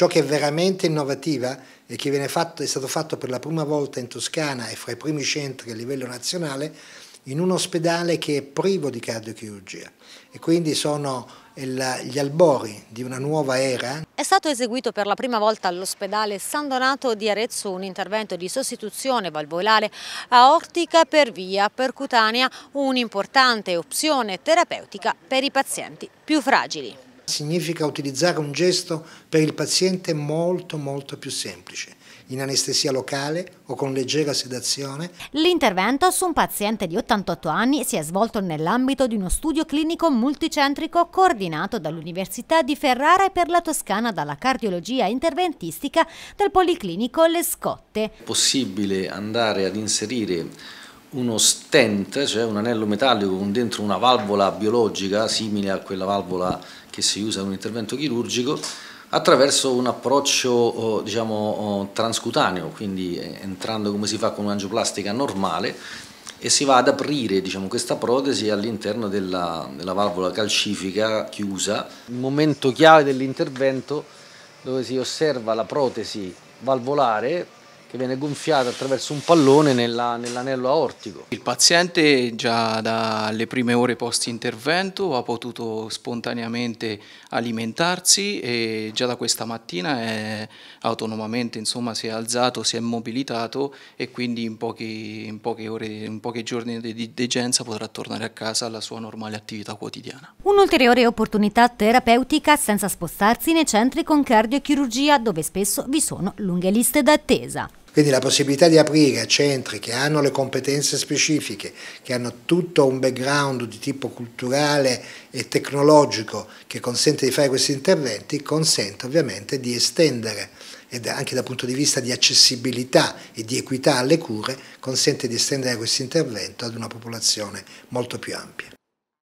Ciò che è veramente innovativa e che fatto, è stato fatto per la prima volta in Toscana e fra i primi centri a livello nazionale in un ospedale che è privo di cardiochirurgia e quindi sono il, gli albori di una nuova era. È stato eseguito per la prima volta all'ospedale San Donato di Arezzo un intervento di sostituzione valvolare aortica per via percutanea, un'importante opzione terapeutica per i pazienti più fragili. Significa utilizzare un gesto per il paziente molto molto più semplice in anestesia locale o con leggera sedazione. L'intervento su un paziente di 88 anni si è svolto nell'ambito di uno studio clinico multicentrico coordinato dall'Università di Ferrara e per la Toscana dalla cardiologia interventistica del Policlinico Le Scotte. È possibile andare ad inserire uno stent, cioè un anello metallico con dentro una valvola biologica simile a quella valvola che si usa in un intervento chirurgico attraverso un approccio oh, diciamo, oh, transcutaneo, quindi entrando come si fa con un'angioplastica normale e si va ad aprire diciamo, questa protesi all'interno della, della, valvola calcifica chiusa. Il momento chiave dell'intervento dove si osserva la protesi valvolare che viene gonfiata attraverso un pallone nella, nell'anello aortico. Il paziente già dalle prime ore post intervento ha potuto spontaneamente alimentarsi e già da questa mattina è, autonomamente insomma, si è alzato, si è mobilitato e quindi in pochi, in poche, ore, in pochi giorni di degenza potrà tornare a casa alla sua normale attività quotidiana. Un'ulteriore opportunità terapeutica senza spostarsi nei centri con cardiochirurgia dove spesso vi sono lunghe liste d'attesa. Quindi la possibilità di aprire centri che hanno le competenze specifiche, che hanno tutto un background di tipo culturale e tecnologico che consente di fare questi interventi, consente ovviamente di estendere ed anche dal punto di vista di accessibilità e di equità alle cure, consente di estendere questo intervento ad una popolazione molto più ampia.